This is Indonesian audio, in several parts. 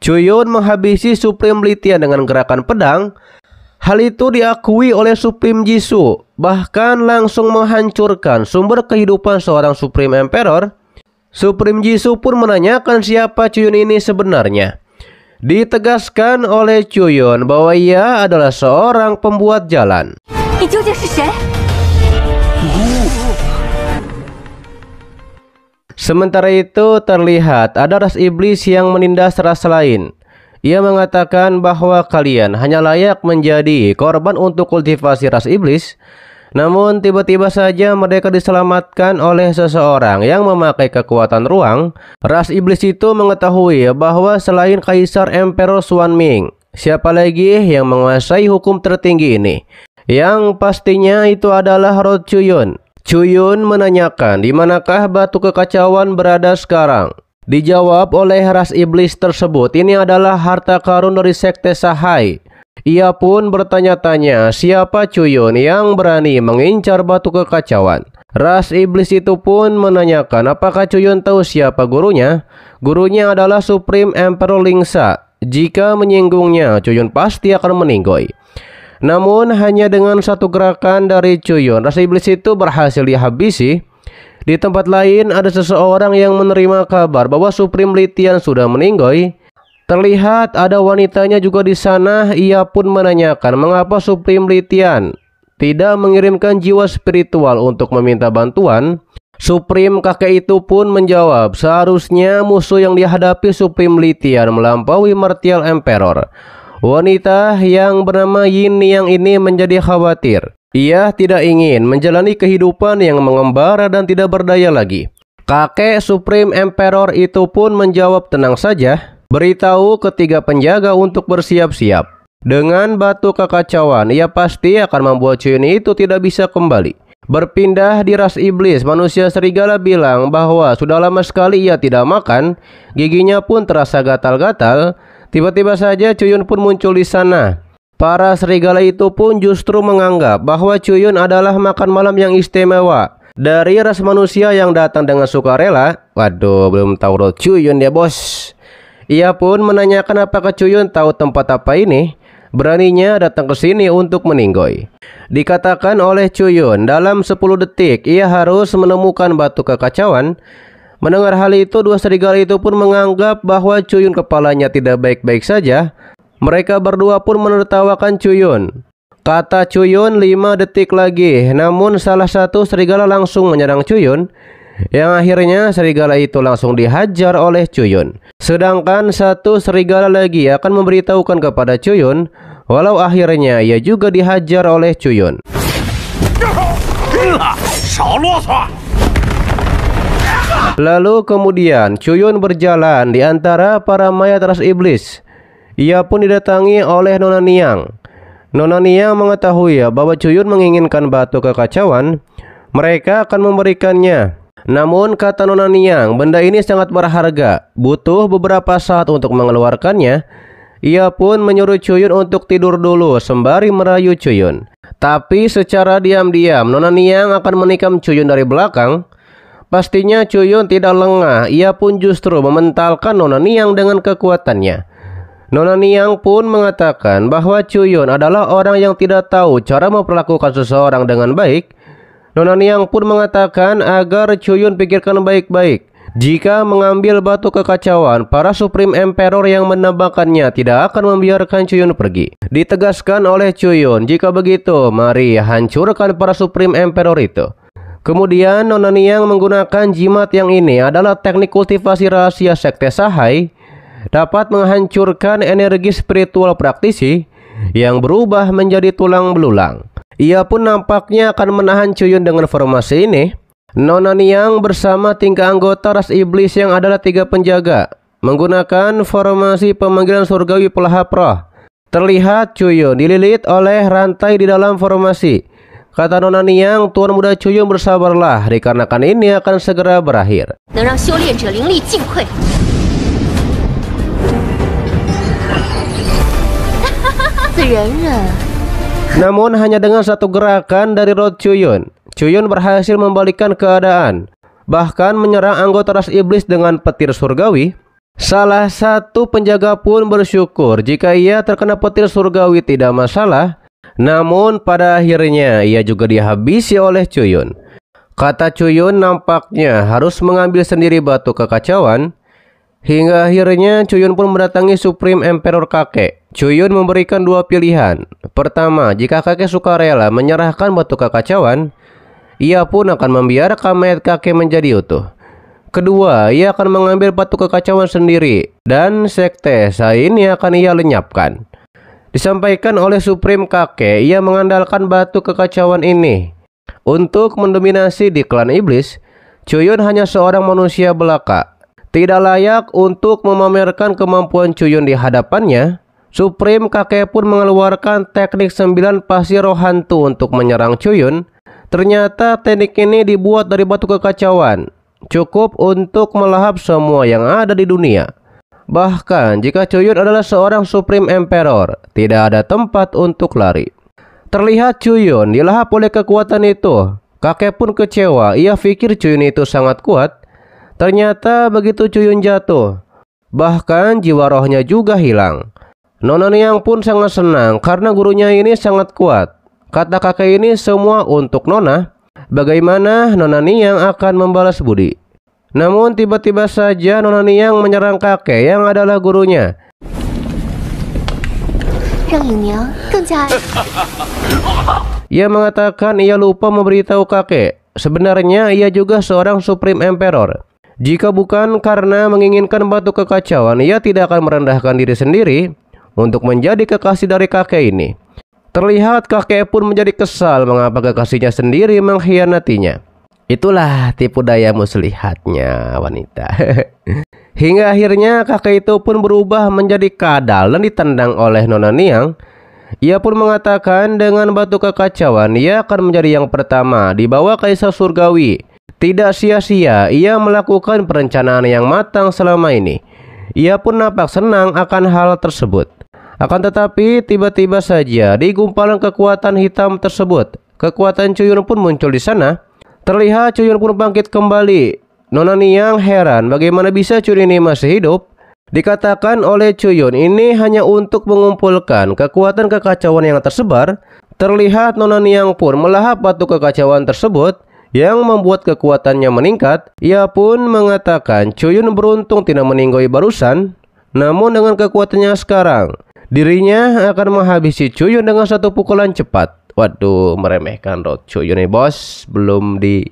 Chuyun menghabisi Supreme Litian dengan gerakan pedang. Hal itu diakui oleh Supreme Jisoo, bahkan langsung menghancurkan sumber kehidupan seorang Supreme Emperor. Supreme Jisoo pun menanyakan siapa Chuyun ini sebenarnya. Ditegaskan oleh Chuyun bahwa ia adalah seorang pembuat jalan. Sementara itu terlihat ada ras iblis yang menindas ras lain. Ia mengatakan bahwa kalian hanya layak menjadi korban untuk kultivasi ras iblis. Namun tiba-tiba saja mereka diselamatkan oleh seseorang yang memakai kekuatan ruang. Ras iblis itu mengetahui bahwa selain Kaisar Emperor Swan Ming, siapa lagi yang menguasai hukum tertinggi ini? Yang pastinya itu adalah Rod Chuyun. Chuyun menanyakan di manakah batu kekacauan berada sekarang. Dijawab oleh ras iblis tersebut, ini adalah harta karun dari sekte Sahai. Ia pun bertanya-tanya siapa Chuyun yang berani mengincar batu kekacauan. Ras iblis itu pun menanyakan apakah Chuyun tahu siapa gurunya. Gurunya adalah Supreme Emperor Lingsa. Jika menyinggungnya, Chuyun pasti akan meninggoy. Namun hanya dengan satu gerakan dari Cuyon, rasa iblis itu berhasil dihabisi. Di tempat lain ada seseorang yang menerima kabar bahwa Supreme Litian sudah meninggal. Terlihat ada wanitanya juga di sana, ia pun menanyakan mengapa Supreme Litian tidak mengirimkan jiwa spiritual untuk meminta bantuan. Supreme kakek itu pun menjawab, seharusnya musuh yang dihadapi Supreme Litian melampaui Martial Emperor. Wanita yang bernama Yin Yang ini menjadi khawatir. Ia tidak ingin menjalani kehidupan yang mengembara dan tidak berdaya lagi. Kakek Supreme Emperor itu pun menjawab tenang saja, beritahu ketiga penjaga untuk bersiap-siap. Dengan batu kekacauan, ia pasti akan membuat Chun itu tidak bisa kembali. Berpindah di ras iblis, manusia serigala bilang bahwa sudah lama sekali ia tidak makan, giginya pun terasa gatal-gatal, Tiba-tiba saja Cuyun pun muncul di sana. Para serigala itu pun justru menganggap bahwa Cuyun adalah makan malam yang istimewa. Dari ras manusia yang datang dengan sukarela, waduh belum tahu roh Cuyun ya bos. Ia pun menanyakan apakah Cuyun tahu tempat apa ini beraninya datang ke sini untuk meninggoy. Dikatakan oleh Cuyun, dalam 10 detik ia harus menemukan batu kekacauan Mendengar hal itu, dua serigala itu pun menganggap bahwa Cuyun kepalanya tidak baik-baik saja. Mereka berdua pun menertawakan Cuyun. Kata Cuyun 5 detik lagi, namun salah satu serigala langsung menyerang Cuyun. Yang akhirnya serigala itu langsung dihajar oleh Cuyun. Sedangkan satu serigala lagi akan memberitahukan kepada Cuyun, walau akhirnya ia juga dihajar oleh Cuyun. Lalu kemudian Cuyun berjalan di antara para mayat ras iblis. Ia pun didatangi oleh Nona Niang. Nona Niang mengetahui bahwa Cuyun menginginkan batu kekacauan. Mereka akan memberikannya. Namun kata Nona Niang, benda ini sangat berharga, butuh beberapa saat untuk mengeluarkannya. Ia pun menyuruh Cuyun untuk tidur dulu sembari merayu Cuyun. Tapi secara diam-diam Nona Niang akan menikam Cuyun dari belakang. Pastinya Cuyun tidak lengah, ia pun justru mementalkan Nona Niang dengan kekuatannya. Nona Niang pun mengatakan bahwa Cuyun adalah orang yang tidak tahu cara memperlakukan seseorang dengan baik. Nona Niang pun mengatakan agar Cuyun pikirkan baik-baik. Jika mengambil batu kekacauan, para Supreme Emperor yang menambahkannya tidak akan membiarkan Cuyun pergi. Ditegaskan oleh Cuyun, jika begitu, mari hancurkan para Supreme Emperor itu. Kemudian Nona Niang menggunakan jimat yang ini adalah teknik kultivasi rahasia sekte Sahai dapat menghancurkan energi spiritual praktisi yang berubah menjadi tulang belulang. Ia pun nampaknya akan menahan Cuyun dengan formasi ini. Nona Niang bersama tiga anggota ras iblis yang adalah tiga penjaga menggunakan formasi pemanggilan surgawi pelahap roh. Terlihat Cuyun dililit oleh rantai di dalam formasi Kata Nona Niang, Tuan Muda Cuyung bersabarlah dikarenakan ini akan segera berakhir. Namun hanya dengan satu gerakan dari Rod Cuyun, Cuyun berhasil membalikkan keadaan, bahkan menyerang anggota ras iblis dengan petir surgawi. Salah satu penjaga pun bersyukur jika ia terkena petir surgawi tidak masalah, namun pada akhirnya ia juga dihabisi oleh Cuyun. Kata Cuyun nampaknya harus mengambil sendiri batu kekacauan Hingga akhirnya Cuyun pun mendatangi Supreme Emperor kakek. Cuyun memberikan dua pilihan. Pertama, jika kakek suka rela menyerahkan batu kekacauan, ia pun akan membiarkan mayat kakek menjadi utuh. Kedua, ia akan mengambil batu kekacauan sendiri dan sekte Sain akan ia lenyapkan. Disampaikan oleh Supreme kakek, ia mengandalkan batu kekacauan ini. Untuk mendominasi di klan iblis, Cuyun hanya seorang manusia belaka. Tidak layak untuk memamerkan kemampuan Cuyun di hadapannya, Supreme kakek pun mengeluarkan teknik sembilan pasir roh hantu untuk menyerang Cuyun. Ternyata teknik ini dibuat dari batu kekacauan, cukup untuk melahap semua yang ada di dunia. Bahkan jika Chuyun adalah seorang Supreme Emperor, tidak ada tempat untuk lari. Terlihat Chuyun dilahap oleh kekuatan itu. Kakek pun kecewa, ia pikir Chuyun itu sangat kuat. Ternyata begitu Chuyun jatuh, bahkan jiwa rohnya juga hilang. Nona Niang pun sangat senang karena gurunya ini sangat kuat. Kata kakek ini semua untuk Nona. Bagaimana Nona Niang akan membalas budi? Namun tiba-tiba saja Nona Niang menyerang kakek yang adalah gurunya. Ya, ia mengatakan ia lupa memberitahu kakek. Sebenarnya ia juga seorang Supreme Emperor. Jika bukan karena menginginkan batu kekacauan, ia tidak akan merendahkan diri sendiri untuk menjadi kekasih dari kakek ini. Terlihat kakek pun menjadi kesal mengapa kekasihnya sendiri mengkhianatinya. Itulah tipu daya muslihatnya wanita. Hingga akhirnya kakek itu pun berubah menjadi kadal dan ditendang oleh Nona Niang. Ia pun mengatakan dengan batu kekacauan ia akan menjadi yang pertama di bawah kaisar surgawi. Tidak sia-sia ia melakukan perencanaan yang matang selama ini. Ia pun nampak senang akan hal tersebut. Akan tetapi tiba-tiba saja di gumpalan kekuatan hitam tersebut, kekuatan Cuyun pun muncul di sana Terlihat Cuyun pun bangkit kembali. Nona Niang heran bagaimana bisa Cuyun ini masih hidup. Dikatakan oleh Cuyun ini hanya untuk mengumpulkan kekuatan kekacauan yang tersebar. Terlihat Nona Niang pun melahap batu kekacauan tersebut yang membuat kekuatannya meningkat. Ia pun mengatakan Cuyun beruntung tidak meninggoy barusan. Namun dengan kekuatannya sekarang, dirinya akan menghabisi Cuyun dengan satu pukulan cepat. Waduh, meremehkan Rocco ini bos, belum di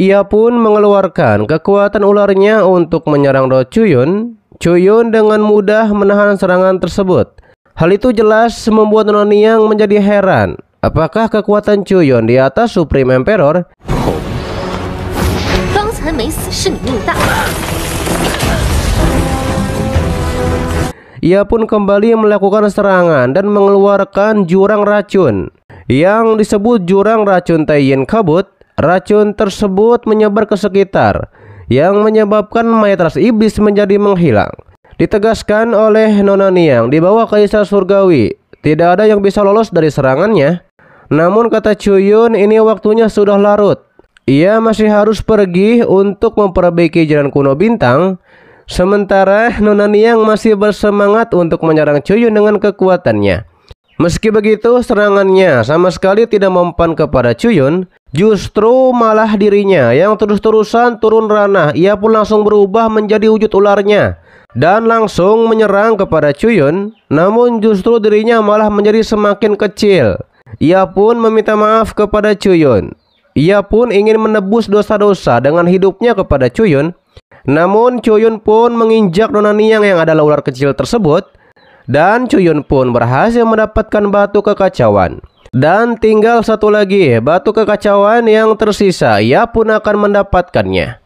ia pun mengeluarkan kekuatan ularnya untuk menyerang Do Chuyun. Chuyun dengan mudah menahan serangan tersebut. Hal itu jelas membuat Noniang menjadi heran. Apakah kekuatan Chuyun di atas Supreme Emperor? Ia pun kembali melakukan serangan dan mengeluarkan jurang racun yang disebut jurang racun Taiyin Kabut, racun tersebut menyebar ke sekitar yang menyebabkan mayat ras iblis menjadi menghilang. Ditegaskan oleh Nona Niang di bawah Kaisar Surgawi, tidak ada yang bisa lolos dari serangannya. Namun kata Chuyun ini waktunya sudah larut. Ia masih harus pergi untuk memperbaiki jalan kuno bintang Sementara Nona Niang masih bersemangat untuk menyerang Chuyun dengan kekuatannya Meski begitu, serangannya sama sekali tidak mempan kepada Chuyun. Justru malah dirinya yang terus-terusan turun ranah, ia pun langsung berubah menjadi wujud ularnya dan langsung menyerang kepada Chuyun. Namun justru dirinya malah menjadi semakin kecil. Ia pun meminta maaf kepada Chuyun. Ia pun ingin menebus dosa-dosa dengan hidupnya kepada Chuyun. Namun Chuyun pun menginjak Nona Niang yang adalah ular kecil tersebut dan Cuyun pun berhasil mendapatkan batu kekacauan. Dan tinggal satu lagi batu kekacauan yang tersisa Ia pun akan mendapatkannya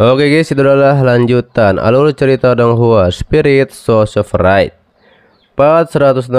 Oke guys itu adalah lanjutan alur cerita Donghua Spirit Source of Right Part 169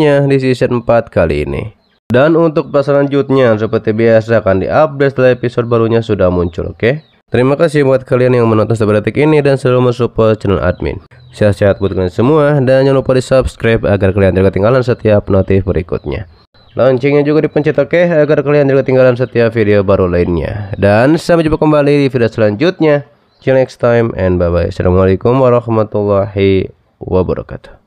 nya di season 4 kali ini dan untuk pas selanjutnya seperti biasa akan diupdate setelah episode barunya sudah muncul oke okay? Terima kasih buat kalian yang menonton sampai detik ini dan selalu mensupport channel admin Sehat-sehat buat kalian semua dan jangan lupa di subscribe agar kalian tidak ketinggalan setiap notif berikutnya Loncengnya juga dipencet oke okay? agar kalian tidak ketinggalan setiap video baru lainnya Dan sampai jumpa kembali di video selanjutnya See you next time and bye bye Assalamualaikum warahmatullahi wabarakatuh